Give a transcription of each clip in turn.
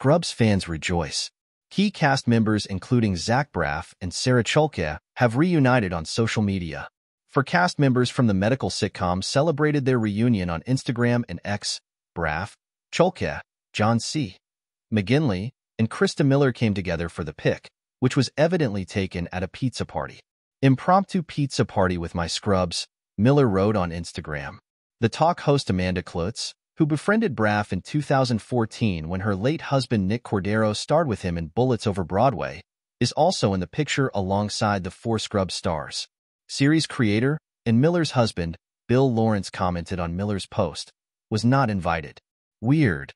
Scrubs fans rejoice. Key cast members including Zach Braff and Sarah Cholke have reunited on social media. For cast members from the medical sitcom celebrated their reunion on Instagram and X, Braff, Cholke, John C. McGinley, and Krista Miller came together for the pic, which was evidently taken at a pizza party. Impromptu pizza party with my scrubs, Miller wrote on Instagram. The talk host Amanda Klutz, who befriended Braff in 2014 when her late husband Nick Cordero starred with him in Bullets Over Broadway, is also in the picture alongside the four Scrub stars. Series creator and Miller's husband, Bill Lawrence commented on Miller's post, was not invited. Weird.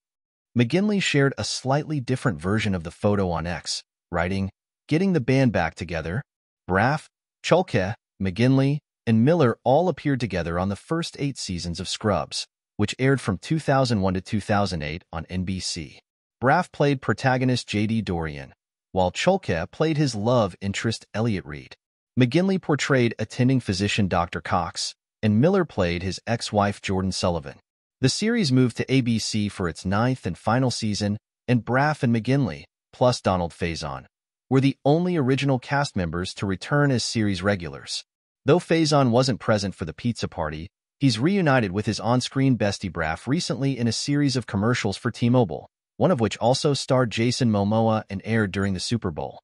McGinley shared a slightly different version of the photo on X, writing, Getting the band back together, Braff, Cholke, McGinley, and Miller all appeared together on the first eight seasons of Scrubs which aired from 2001 to 2008 on NBC. Braff played protagonist J.D. Dorian, while Cholka played his love interest Elliot Reed. McGinley portrayed attending physician Dr. Cox, and Miller played his ex-wife Jordan Sullivan. The series moved to ABC for its ninth and final season, and Braff and McGinley, plus Donald Faison, were the only original cast members to return as series regulars. Though Faison wasn't present for the pizza party, He's reunited with his on-screen bestie Braff recently in a series of commercials for T-Mobile, one of which also starred Jason Momoa and aired during the Super Bowl.